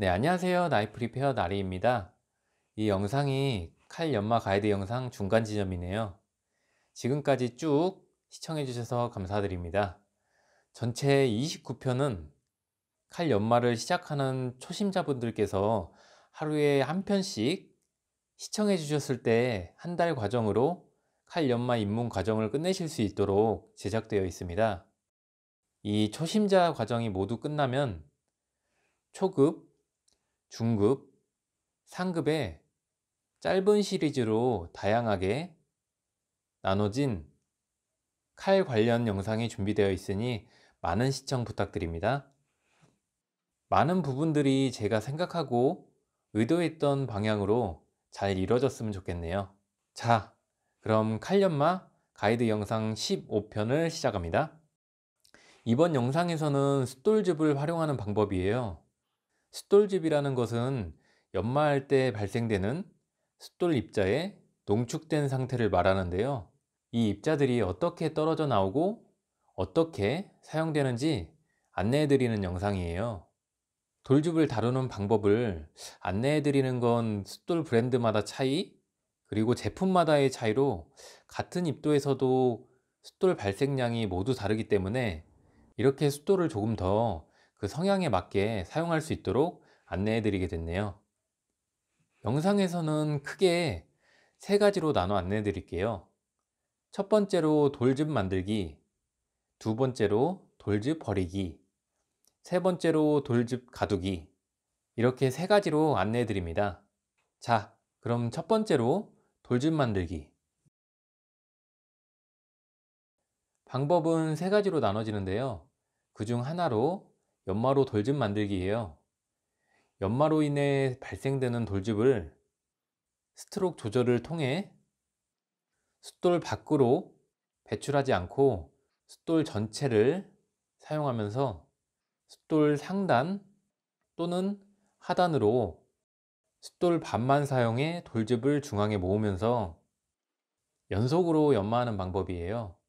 네, 안녕하세요. 나이프 리페어 나리입니다. 이 영상이 칼 연마 가이드 영상 중간 지점이네요. 지금까지 쭉 시청해 주셔서 감사드립니다. 전체 29편은 칼 연마를 시작하는 초심자분들께서 하루에 한 편씩 시청해 주셨을 때 한 달 과정으로 칼 연마 입문 과정을 끝내실 수 있도록 제작되어 있습니다. 이 초심자 과정이 모두 끝나면 초급, 중급, 상급의 짧은 시리즈로 다양하게 나눠진 칼 관련 영상이 준비되어 있으니 많은 시청 부탁드립니다. 많은 부분들이 제가 생각하고 의도했던 방향으로 잘이루어졌으면 좋겠네요. 자, 그럼 칼연마 가이드 영상 15편을 시작합니다. 이번 영상에서는 숫돌즙을 활용하는 방법이에요. 숫돌집이라는 것은 연마할 때 발생되는 숫돌 입자의 농축된 상태를 말하는데요. 이 입자들이 어떻게 떨어져 나오고 어떻게 사용되는지 안내해 드리는 영상이에요. 돌줍을 다루는 방법을 안내해 드리는 건 숫돌 브랜드마다 차이 그리고 제품마다의 차이로 같은 입도에서도 숫돌 발생량이 모두 다르기 때문에 이렇게 숫돌을 조금 더그 성향에 맞게 사용할 수 있도록 안내해 드리게 됐네요. 영상에서는 크게 세 가지로 나눠 안내해 드릴게요. 첫 번째로 돌집 만들기, 두 번째로 돌집 버리기, 세 번째로 돌집 가두기. 이렇게 세 가지로 안내해 드립니다. 자, 그럼 첫 번째로 돌집 만들기. 방법은 세 가지로 나눠지는데요. 그 중 하나로 연마로 돌집 만들기예요. 연마로 인해 발생되는 돌집을 스트록 조절을 통해 숫돌 밖으로 배출하지 않고 숫돌 전체를 사용하면서 숫돌 상단 또는 하단으로 숫돌 반만 사용해 돌집을 중앙에 모으면서 연속으로 연마하는 방법이에요.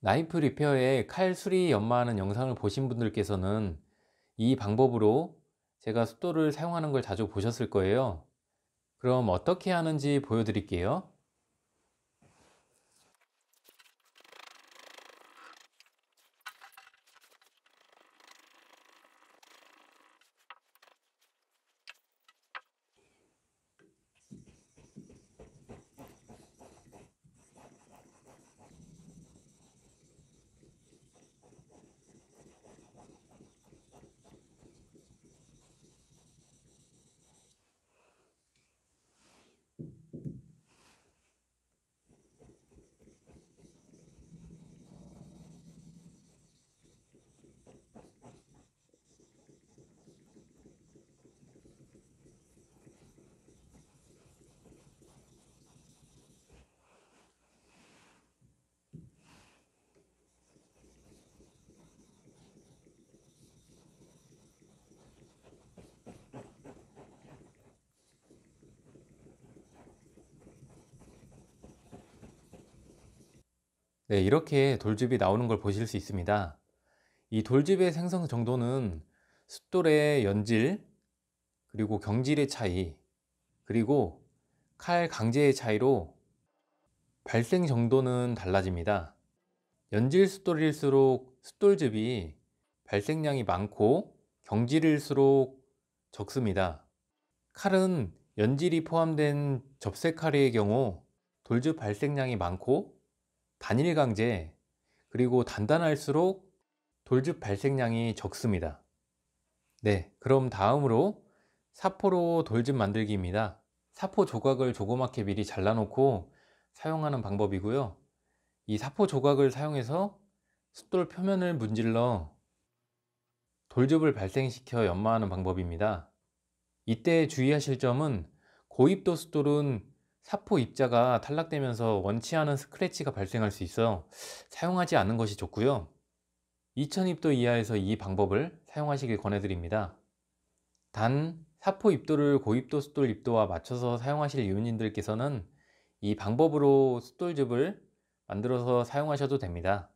나이프 리페어의 칼 수리 연마하는 영상을 보신 분들께서는 이 방법으로 제가 숫돌을 사용하는 걸 자주 보셨을 거예요. 그럼 어떻게 하는지 보여드릴게요. 네, 이렇게 돌집이 나오는 걸 보실 수 있습니다. 이 돌집의 생성 정도는 숫돌의 연질, 그리고 경질의 차이, 그리고 칼 강제의 차이로 발생 정도는 달라집니다. 연질 숫돌일수록 숫돌즙이 발생량이 많고 경질일수록 적습니다. 칼은 연질이 포함된 접색칼의 경우 돌즙 발생량이 많고 단일 강제 그리고 단단할수록 돌즙 발생량이 적습니다. 네, 그럼 다음으로 사포로 돌즙 만들기입니다. 사포 조각을 조그맣게 미리 잘라놓고 사용하는 방법이고요. 이 사포 조각을 사용해서 숫돌 표면을 문질러 돌즙을 발생시켜 연마하는 방법입니다. 이때 주의하실 점은 고입도 숫돌은 사포 입자가 탈락되면서 원치 않은 스크래치가 발생할 수 있어 사용하지 않는 것이 좋고요. 2000입도 이하에서 이 방법을 사용하시길 권해드립니다. 단 사포 입도를 고입도 숫돌 입도와 맞춰서 사용하실 이웃님들께서는 이 방법으로 숫돌즙을 만들어서 사용하셔도 됩니다.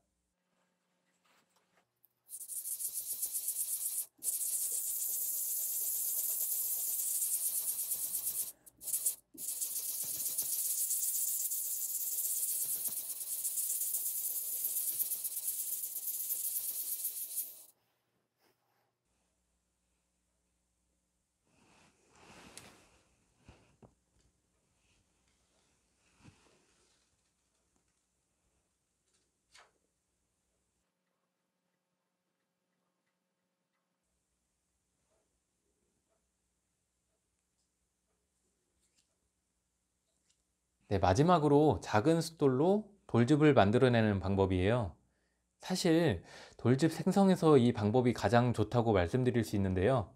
네, 마지막으로 작은 숫돌로 돌즙을 만들어내는 방법이에요. 사실 돌즙 생성에서 이 방법이 가장 좋다고 말씀드릴 수 있는데요.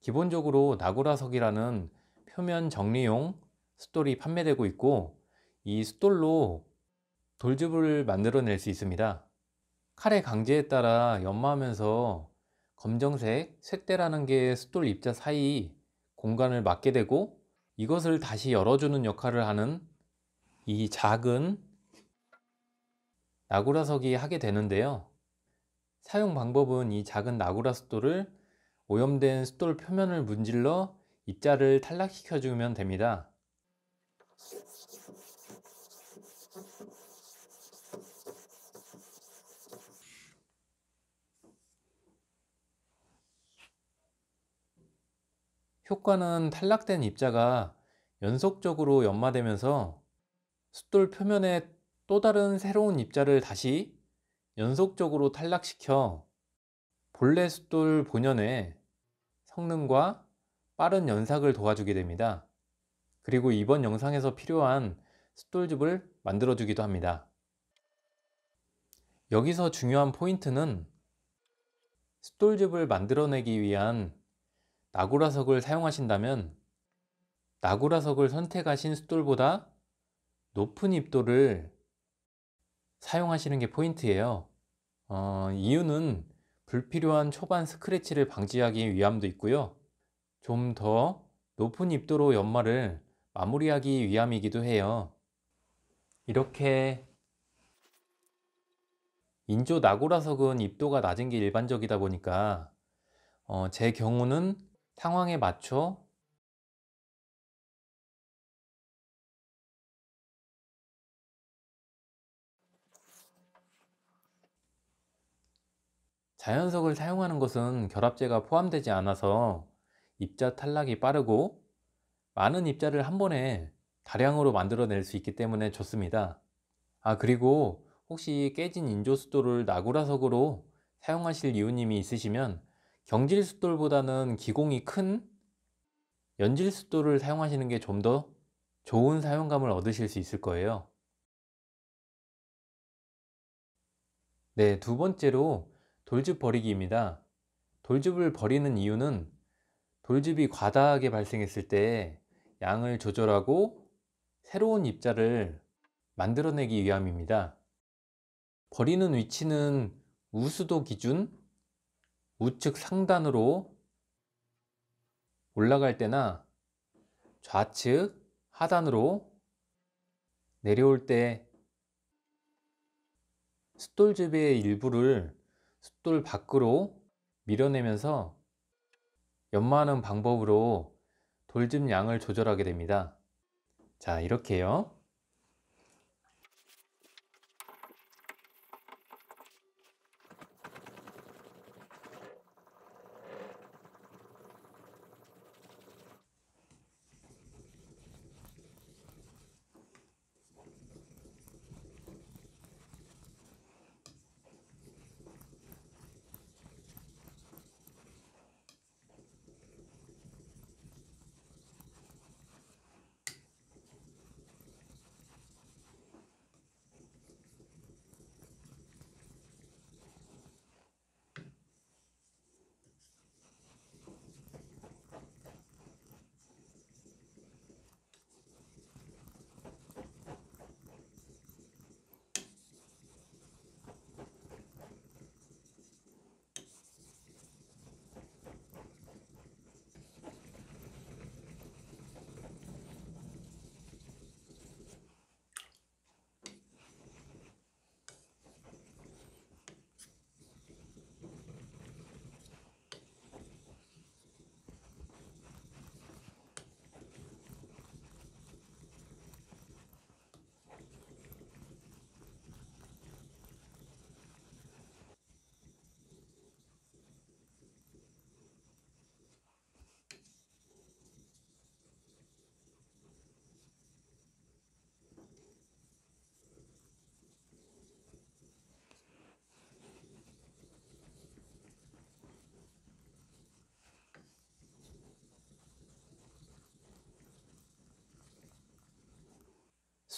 기본적으로 나구라석이라는 표면 정리용 숫돌이 판매되고 있고 이 숫돌로 돌즙을 만들어낼 수 있습니다. 칼의 강제에 따라 연마하면서 검정색, 쇠대라는 게 숫돌 입자 사이 공간을 막게 되고 이것을 다시 열어주는 역할을 하는 이 작은 나구라석이 하게 되는데요. 사용 방법은 이 작은 나구라 숫돌을 오염된 숫돌 표면을 문질러 입자를 탈락시켜 주면 됩니다. 효과는 탈락된 입자가 연속적으로 연마되면서 숫돌 표면에 또 다른 새로운 입자를 다시 연속적으로 탈락시켜 본래 숫돌 본연의 성능과 빠른 연삭을 도와주게 됩니다. 그리고 이번 영상에서 필요한 숫돌즙을 만들어주기도 합니다. 여기서 중요한 포인트는 숫돌즙을 만들어내기 위한 나구라석을 사용하신다면 나구라석을 선택하신 숫돌보다 높은 입돌을 사용하시는 게 포인트예요 어, 이유는 불필요한 초반 스크래치를 방지하기 위함도 있고요 좀 더 높은 입도로 연말을 마무리하기 위함이기도 해요 이렇게 인조 나고라석은 입도가 낮은 게 일반적이다 보니까 어, 제 경우는 상황에 맞춰 자연석을 사용하는 것은 결합제가 포함되지 않아서 입자 탈락이 빠르고 많은 입자를 한 번에 다량으로 만들어낼 수 있기 때문에 좋습니다. 아 그리고 혹시 깨진 인조수도를 나구라석으로 사용하실 이유님이 있으시면 경질 숫돌보다는 기공이 큰 연질 숫돌을 사용하시는 게 좀 더 좋은 사용감을 얻으실 수 있을 거예요. 네, 두 번째로 돌집 버리기입니다. 돌집을 버리는 이유는 돌집이 과다하게 발생했을 때 양을 조절하고 새로운 입자를 만들어내기 위함입니다. 버리는 위치는 우수도 기준 우측 상단으로 올라갈 때나 좌측 하단으로 내려올 때 숫돌 재의 일부를 숫돌 밖으로 밀어내면서 연마하는 방법으로 돌집 양을 조절하게 됩니다. 자 이렇게요.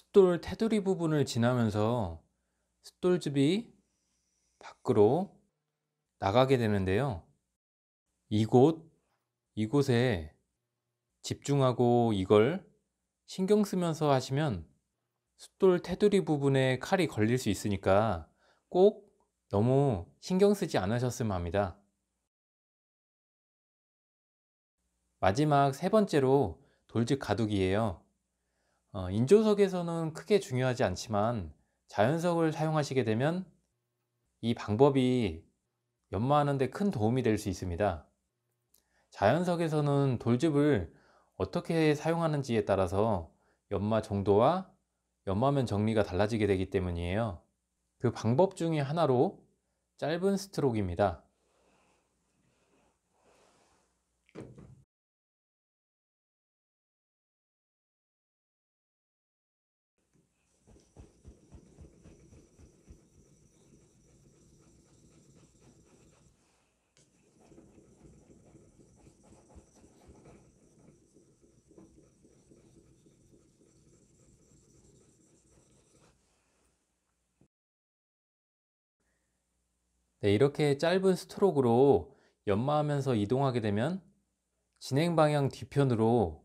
숫돌 테두리 부분을 지나면서 숫돌즙이 밖으로 나가게 되는데요. 이곳, 이곳에 집중하고 이걸 신경 쓰면서 하시면 숫돌 테두리 부분에 칼이 걸릴 수 있으니까 꼭 너무 신경 쓰지 않으셨으면 합니다. 마지막 세 번째로 돌즙 가두기예요. 어, 인조석에서는 크게 중요하지 않지만 자연석을 사용하시게 되면 이 방법이 연마하는데 큰 도움이 될 수 있습니다. 자연석에서는 돌집을 어떻게 사용하는지에 따라서 연마 정도와 연마면 정리가 달라지게 되기 때문이에요. 그 방법 중의 하나로 짧은 스트록입니다 네, 이렇게 짧은 스트로크로 연마하면서 이동하게 되면 진행 방향 뒤편으로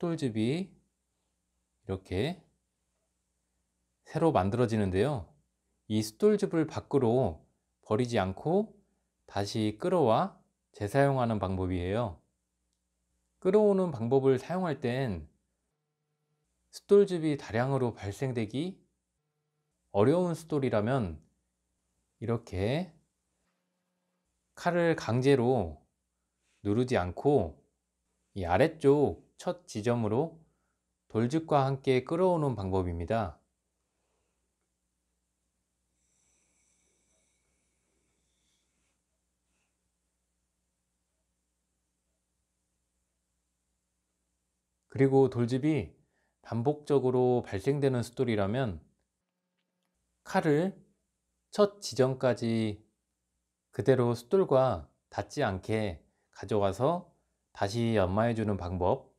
숫돌집이 이렇게 새로 만들어지는데요. 이 숫돌집을 밖으로 버리지 않고 다시 끌어와 재사용하는 방법이에요. 끌어오는 방법을 사용할 땐 숫돌즙이 다량으로 발생되기 어려운 숫돌이라면 이렇게 칼을 강제로 누르지 않고 이 아래쪽 첫 지점으로 돌집과 함께 끌어오는 방법입니다. 그리고 돌집이 반복적으로 발생되는 수돌이라면 칼을 첫 지점까지 그대로 숫돌과 닿지 않게 가져가서 다시 연마해주는 방법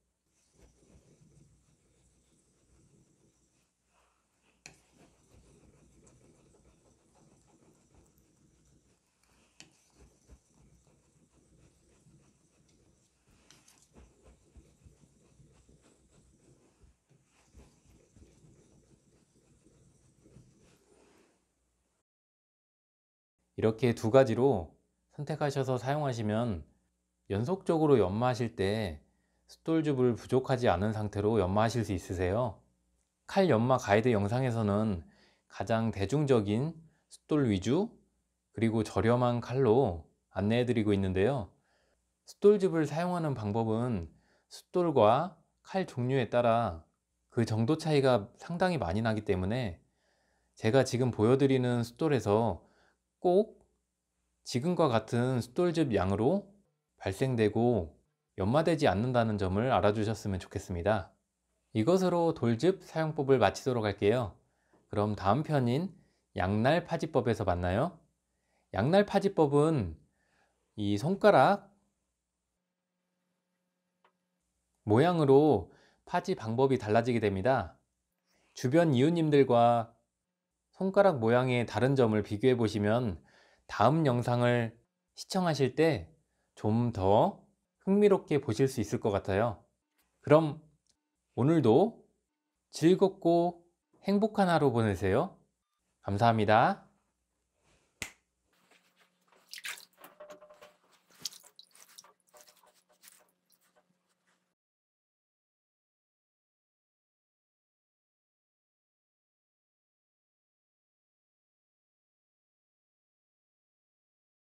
이렇게 두 가지로 선택하셔서 사용하시면 연속적으로 연마하실 때 숫돌즙을 부족하지 않은 상태로 연마하실 수 있으세요. 칼 연마 가이드 영상에서는 가장 대중적인 숫돌 위주 그리고 저렴한 칼로 안내해 드리고 있는데요. 숫돌즙을 사용하는 방법은 숫돌과 칼 종류에 따라 그 정도 차이가 상당히 많이 나기 때문에 제가 지금 보여드리는 숫돌에서 꼭 지금과 같은 숫돌즙 양으로 발생되고 연마되지 않는다는 점을 알아주셨으면 좋겠습니다. 이것으로 돌즙 사용법을 마치도록 할게요. 그럼 다음 편인 양날 파지법에서 만나요. 양날 파지법은 이 손가락 모양으로 파지 방법이 달라지게 됩니다. 주변 이웃님들과 손가락 모양의 다른 점을 비교해 보시면 다음 영상을 시청하실 때 좀 더 흥미롭게 보실 수 있을 것 같아요. 그럼 오늘도 즐겁고 행복한 하루 보내세요. 감사합니다.